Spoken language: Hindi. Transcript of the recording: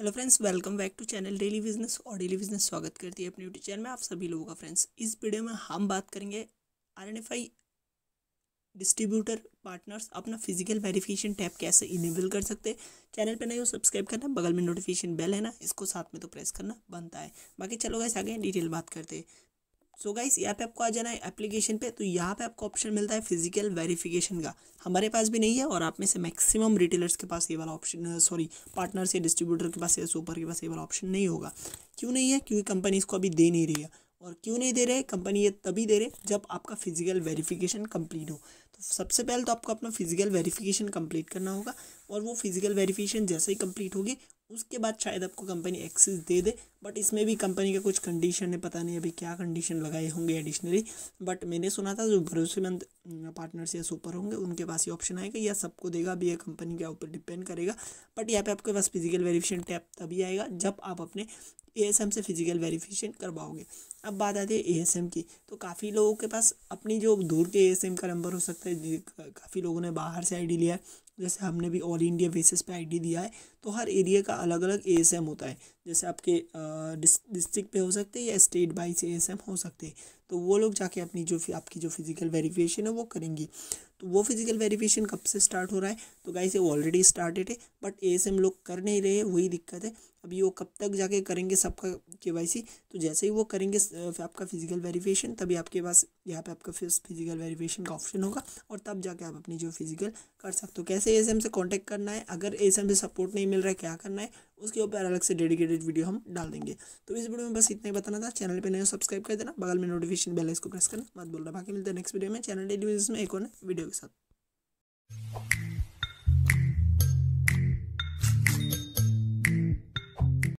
hello friends welcome back to channel daily business और डेली बिजनेस स्वागत करती है अपने यूट्यूब चैनल में आप सभी लोगों का फ्रेंड्स इस वीडियो में हम बात करेंगे आई डिस्ट्रीब्यूटर पार्टनर्स अपना फिजिकल वेरिफिकेशन टैप कैसे इनेबल कर सकते हैं चैनल पे नहीं हो सब्सक्राइब करना बगल में नोटिफिकेशन बेल है ना इसको साथ में तो प्रेस करना बनता है बाकी चलो गैस आगे डिटेल बात करते हैं सो गाइस यहाँ पे आपको आ जाना है एप्लीकेशन पे तो यहाँ पे आपको ऑप्शन मिलता है फिजिकल वेरिफिकेशन का हमारे पास भी नहीं है और आप में से मैक्सिमम रिटेलर्स के पास ये वाला ऑप्शन सॉरी पार्टनर्स या डिस्ट्रीब्यूटर के पास या सुपर के पास ये वाला ऑप्शन नहीं होगा क्यों नहीं है क्योंकि कंपनी इसको अभी दे नहीं रही है और क्यों नहीं दे रहे कंपनी ये तभी दे रहे जब आपका फिजिकल वेरीफिकेशन कम्प्लीट हो तो सबसे पहले तो आपको अपना फिजिकल वेरीफिकेशन कंप्लीट करना होगा और वो फिजिकल वेरीफिकेशन जैसे ही कम्प्लीट होगी उसके बाद शायद आपको कंपनी एक्सेस दे दे बट इसमें भी कंपनी का कुछ कंडीशन है पता नहीं अभी क्या कंडीशन लगाए होंगे एडिशनली बट मैंने सुना था जो भरोसेमंद पार्टनर्स या सुपर होंगे उनके पास ही ऑप्शन आएगा या सबको देगा अभी यह कंपनी के ऊपर डिपेंड करेगा बट यहाँ पे आपके पास फिजिकल वेरिफिकेशन टैप तभी आएगा जब आप अपने ए से फिजिकल वेरिफिकेशन करवाओगे अब बात आती है ए की तो काफ़ी लोगों के पास अपनी जो दूर के ए का नंबर हो सकता है काफ़ी लोगों ने बाहर से आईडी लिया है जैसे हमने भी ऑल इंडिया बेसिस पे आईडी दिया है तो हर एरिया का अलग अलग ए होता है जैसे आपके डिस्ट्रिक्ट पे हो सकते हैं या स्टेट वाइज ए हो सकते हैं तो वो लोग जाके अपनी जो आपकी जो फिज़िकल वेरीफिकेशन है वो करेंगी तो वो फिज़िकल वेरीफिकेशन कब से स्टार्ट हो रहा है तो गाइस ये ऑलरेडी स्टार्टेड है बट ए लोग कर नहीं रहे वही दिक्कत है अभी वो कब तक जाके करेंगे सबका के वाई सी तो जैसे ही वो करेंगे आपका फिजिकल वेरिफिकेशन तभी आपके पास यहाँ पे आपका फिजिकल वेरिफिकेशन का ऑप्शन होगा और तब जाके आप अपनी जो फिजिकल कर सकते हो कैसे ए से कॉन्टैक्ट करना है अगर ए से सपोर्ट नहीं मिल रहा है क्या करना है उसके ऊपर अलग से डेडिकेटेड वीडियो हम डाल देंगे तो इस वीडियो में बस इतना ही बताना था चैनल पर नहीं सब्सक्राइब कर देना बगल में नोटिफिकेशन बेल इसको प्रेस करना मत बोल रहा बाकी मिलता है नेक्स्ट वीडियो में चैनल डेली में एक और वीडियो के साथ